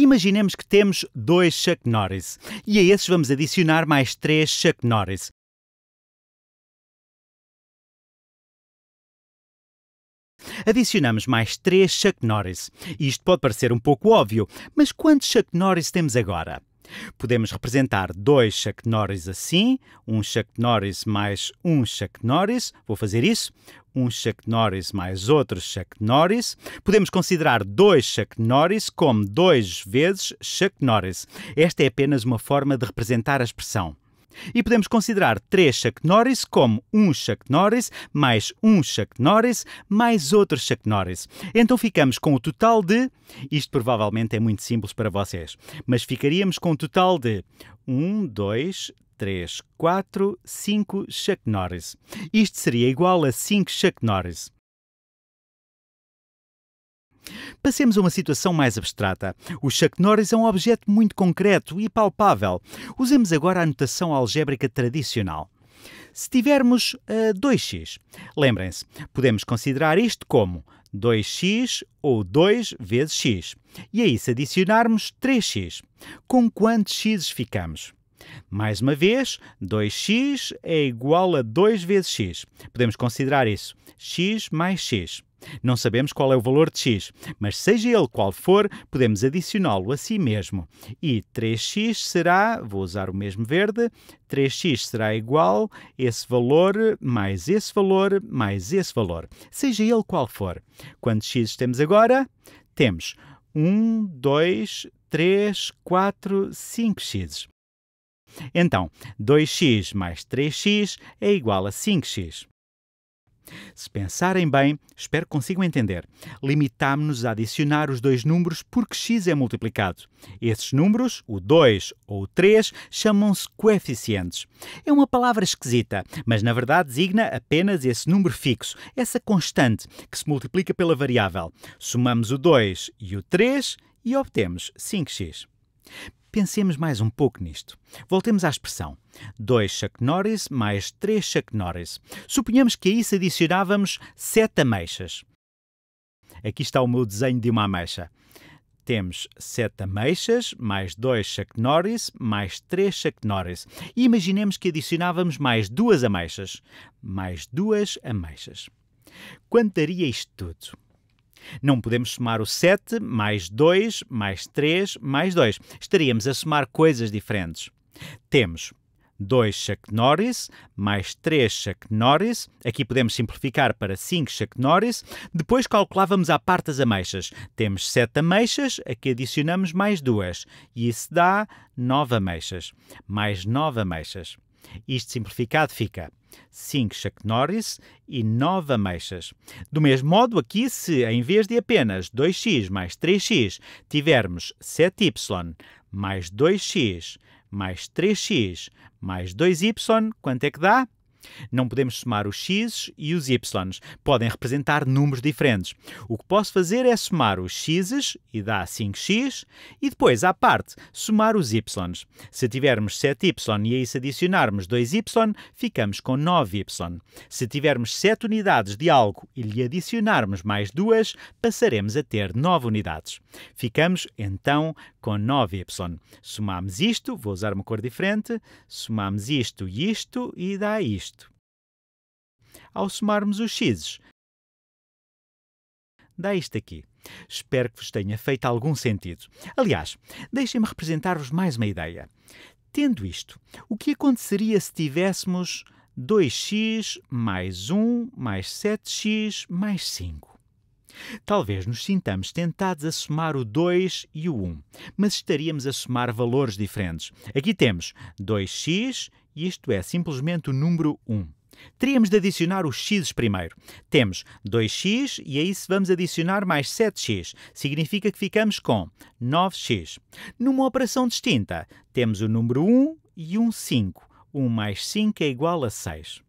Imaginemos que temos dois Chuck Norris e a esses vamos adicionar mais três Chuck Norris. Adicionamos mais três Chuck Norris. Isto pode parecer um pouco óbvio, mas quantos Chuck Norris temos agora? Podemos representar dois Chuck Norris assim, um Chuck Norris mais um Chuck Norris, vou fazer isso, um Chuck Norris mais outro Chuck Norris. Podemos considerar dois Chuck Norris como dois vezes Chuck Norris. Esta é apenas uma forma de representar a expressão e podemos considerar três Chuck Norris como um Chuck Norris mais um Chuck Norris mais outro Chuck Norris. Então ficamos com o total de. Isto provavelmente é muito simples para vocês, mas ficaríamos com o total de 1, 2, 3, 4, 5 Chuck Norris. Isto seria igual a 5 Chuck Norris. Passemos a uma situação mais abstrata. O Chuck Norris é um objeto muito concreto e palpável. Usemos agora a notação algébrica tradicional. Se tivermos uh, eh, 2x, lembrem-se, podemos considerar isto como 2x ou 2 vezes x. E aí, se adicionarmos 3x, com quantos x ficamos? Mais uma vez, 2x é igual a 2 vezes x. Podemos considerar isso x mais x. Não sabemos qual é o valor de x, mas seja ele qual for, podemos adicioná-lo a si mesmo. E 3x será, vou usar o mesmo verde, 3x será igual a esse valor mais esse valor mais esse valor, seja ele qual for. Quantos x temos agora? Temos 1, 2, 3, 4, 5x. Então, 2x mais 3x é igual a 5x. Se pensarem bem, espero que consigam entender. Limitámo-nos a adicionar os dois números porque x é multiplicado. Esses números, o 2 ou o 3, chamam-se coeficientes. É uma palavra esquisita, mas na verdade designa apenas esse número fixo, essa constante que se multiplica pela variável. Somamos o 2 e o 3 e obtemos 5x. Pensemos mais um pouco nisto. Voltemos à expressão 2 Chuck Norris mais 3 Chuck Norris. Suponhamos que a isso adicionávamos 7 ameixas. Aqui está o meu desenho de uma ameixa. Temos 7 ameixas, mais 2 Chuck Norris, mais 3 Chuck Norris. E imaginemos que adicionávamos mais 2 ameixas. Mais 2 ameixas. Quanto daria isto tudo? Não podemos somar o 7 mais 2 mais 3 mais 2. Estaríamos a somar coisas diferentes. Temos 2 Chuck Norris, mais 3 Chuck Norris, aqui podemos simplificar para 5 Chuck Norris, depois calculávamos à parte as ameixas. Temos 7 ameixas, aqui adicionamos mais 2. e isso dá 9 ameixas, mais 9 ameixas. Isto simplificado fica 5 Chuck Norris e 9 ameixas. Do mesmo modo, aqui, se em vez de apenas 2x mais 3x tivermos 7y mais 2x mais 3x mais 2y, quanto é que dá? Não podemos somar os x e os y. Podem representar números diferentes. O que posso fazer é somar os x e dá 5x, e depois, à parte, somar os y. Se tivermos 7y e a isso adicionarmos 2y, ficamos com 9y. Se tivermos 7 unidades de algo e lhe adicionarmos mais 2, passaremos a ter 9 unidades. Ficamos, então, com 9y. Somamos isto, vou usar uma cor diferente, somamos isto e isto e dá isto. Ao somarmos os x's, dá isto aqui. Espero que vos tenha feito algum sentido. Aliás, deixem-me representar-vos mais uma ideia. Tendo isto, o que aconteceria se tivéssemos 2x mais 1 mais 7x mais 5? Talvez nos sintamos tentados a somar o 2 e o 1, mas estaríamos a somar valores diferentes. Aqui temos 2x, e isto é simplesmente o número 1. Teríamos de adicionar os x primeiro. Temos 2x e a isso vamos adicionar mais 7x. Significa que ficamos com 9x. Numa operação distinta, temos o número 1 e um 5. 1 mais 5 é igual a 6.